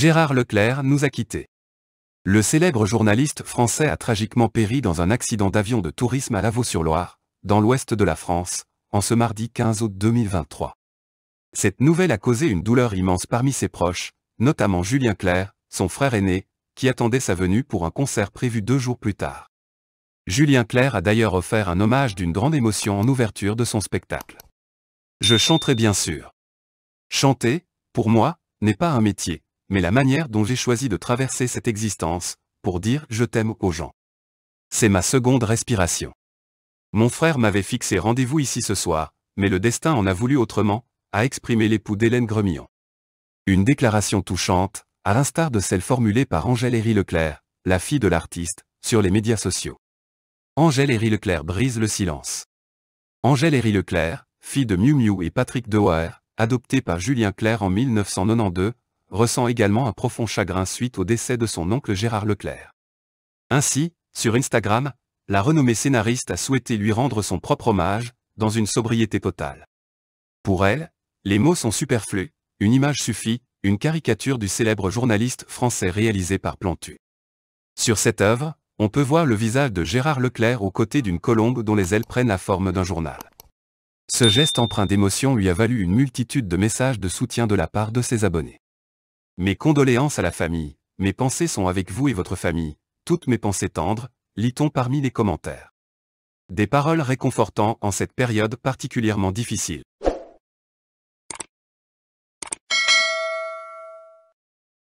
Gérard Leclerc nous a quittés. Le célèbre journaliste français a tragiquement péri dans un accident d'avion de tourisme à Lavaux-sur-Loire, dans l'ouest de la France, en ce mardi 15 août 2023. Cette nouvelle a causé une douleur immense parmi ses proches, notamment Julien Clerc, son frère aîné, qui attendait sa venue pour un concert prévu deux jours plus tard. Julien Clerc a d'ailleurs offert un hommage d'une grande émotion en ouverture de son spectacle. Je chanterai bien sûr. Chanter, pour moi, n'est pas un métier, mais la manière dont j'ai choisi de traverser cette existence, pour dire je t'aime aux gens. C'est ma seconde respiration. Mon frère m'avait fixé rendez-vous ici ce soir, mais le destin en a voulu autrement, a exprimé l'époux d'Hélène Gremillon. Une déclaration touchante, à l'instar de celle formulée par Angèle Héry Leclerc, la fille de l'artiste, sur les médias sociaux. Angèle Héry Leclerc brise le silence. Angèle Héry Leclerc, fille de Miu Miu et Patrick Dewar, adoptée par Julien Clerc en 1992, ressent également un profond chagrin suite au décès de son oncle Gérard Leclerc. Ainsi, sur Instagram, la renommée scénariste a souhaité lui rendre son propre hommage, dans une sobriété totale. Pour elle, les mots sont superflus, une image suffit, une caricature du célèbre journaliste français réalisé par Plantu. Sur cette œuvre, on peut voir le visage de Gérard Leclerc aux côtés d'une colombe dont les ailes prennent la forme d'un journal. Ce geste empreint d'émotion lui a valu une multitude de messages de soutien de la part de ses abonnés. Mes condoléances à la famille, mes pensées sont avec vous et votre famille, toutes mes pensées tendres, lit-on parmi les commentaires. Des paroles réconfortantes en cette période particulièrement difficile.